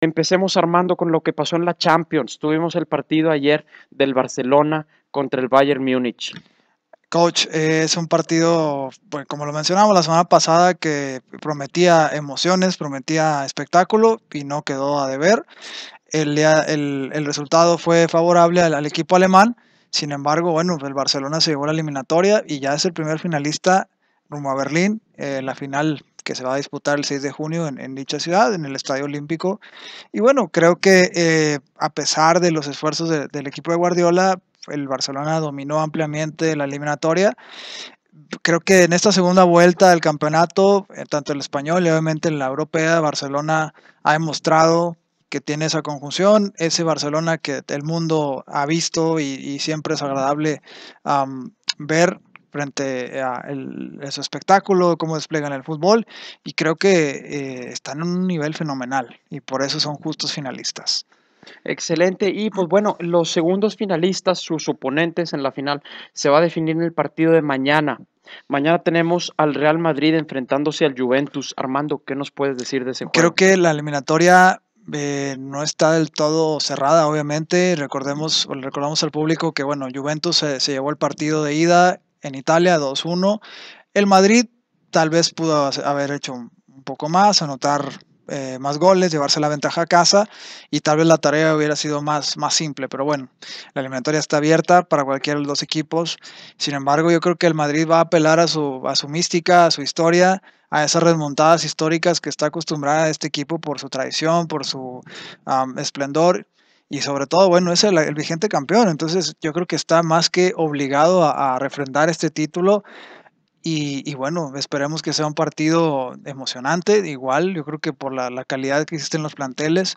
Empecemos armando con lo que pasó en la Champions. Tuvimos el partido ayer del Barcelona contra el Bayern Múnich. Coach, eh, es un partido, pues, como lo mencionamos la semana pasada, que prometía emociones, prometía espectáculo y no quedó a deber. El, resultado fue favorable al, equipo alemán. Sin embargo, bueno, el Barcelona se llevó la eliminatoria y ya es el primer finalista rumbo a Berlín. Eh, la final que se va a disputar el 6 de junio en, dicha ciudad, en el Estadio Olímpico. Y bueno, creo que eh, a pesar de los esfuerzos del equipo de Guardiola, el Barcelona dominó ampliamente la eliminatoria creo que en esta segunda vuelta del campeonato, eh, tanto el español y obviamente en la europea, Barcelona ha demostrado que tiene esa conjunción, ese Barcelona que el mundo ha visto y, siempre es agradable ver frente a su espectáculo, cómo desplegan el fútbol y creo que eh, están en un nivel fenomenal y por eso son justos finalistas. Excelente. Y pues bueno, los segundos finalistas, sus oponentes en la final, se va a definir en el partido de mañana. Mañana tenemos al Real Madrid enfrentándose al Juventus. Armando, ¿qué nos puedes decir de ese juego? Creo que la eliminatoria eh, no está del todo cerrada, obviamente. Recordemos, recordamos al público que bueno, Juventus se, se llevó el partido de ida en Italia, 2-1. El Madrid tal vez pudo haber hecho un poco más, anotar eh, más goles, llevarse la ventaja a casa y tal vez la tarea hubiera sido más, más simple. Pero bueno, la eliminatoria está abierta para cualquiera de los dos equipos. Sin embargo, yo creo que el Madrid va a apelar a su, su mística, a su historia, a esas remontadas históricas que está acostumbrada este equipo por su tradición, por su esplendor y sobre todo, bueno, es el, vigente campeón, entonces yo creo que está más que obligado a, refrendar este título. Y, bueno, esperemos que sea un partido emocionante, igual, yo creo que por la, calidad que existen los planteles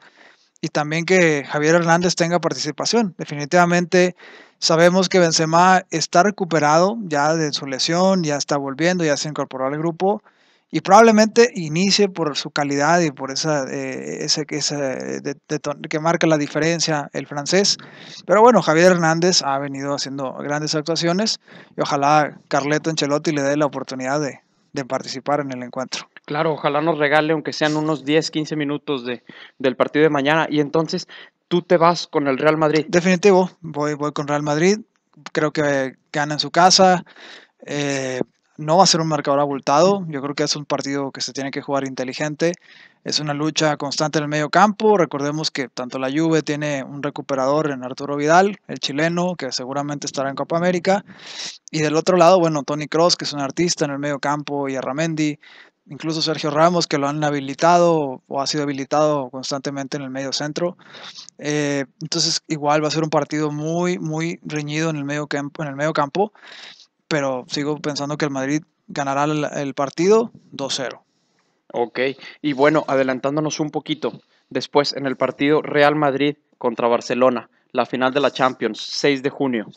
y también que Javier Hernández tenga participación. Definitivamente sabemos que Benzema está recuperado ya de su lesión, ya está volviendo, ya se incorporó al grupo y probablemente inicie por su calidad y por esa, eh, ese, que marca la diferencia el francés. Pero bueno, Javier Hernández ha venido haciendo grandes actuaciones y ojalá Carleto Ancelotti le dé la oportunidad de, participar en el encuentro. Claro, ojalá nos regale, aunque sean unos 10, 15 minutos del partido de mañana. Y entonces, ¿tú te vas con el Real Madrid? Definitivo, voy, voy con Real Madrid. Creo que gana en su casa. Eh, no va a ser un marcador abultado. Yo creo que es un partido que se tiene que jugar inteligente. Es una lucha constante en el medio campo. Recordemos que tanto la Juve tiene un recuperador en Arturo Vidal, el chileno, que seguramente estará en Copa América. Y del otro lado, bueno, Tony Cross, que es un artista en el medio campo, y Arramendi. Incluso Sergio Ramos, que lo han habilitado o ha sido habilitado constantemente en el medio centro. Eh, entonces, igual va a ser un partido muy, muy reñido en el medio En el medio campo pero sigo pensando que el Madrid ganará el, partido 2-0. Ok, y bueno, adelantándonos un poquito, después en el partido Real Madrid contra Barcelona, la final de la Champions, 6 de junio.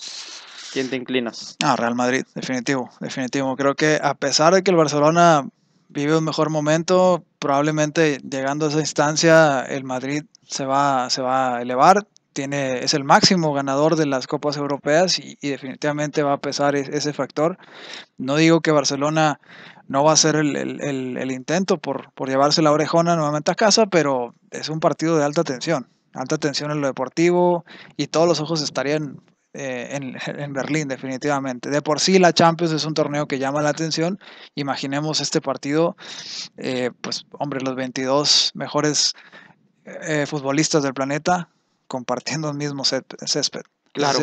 ¿Quién te inclinas? Ah, Real Madrid, definitivo, definitivo. Creo que a pesar de que el Barcelona vive un mejor momento, probablemente llegando a esa instancia el Madrid se va, se va a elevar, tiene, es el máximo ganador de las Copas Europeas y, definitivamente va a pesar e-, ese factor. No digo que Barcelona no va a ser el, intento por, llevarse la orejona nuevamente a casa, pero es un partido de alta tensión, alta tensión en lo deportivo y todos los ojos estarían eh, en, Berlín, definitivamente. De por sí la Champions es un torneo que llama la atención. Imaginemos este partido, eh, pues hombre, los 22 mejores eh, futbolistas del planeta compartiendo el mismo césped. Claro.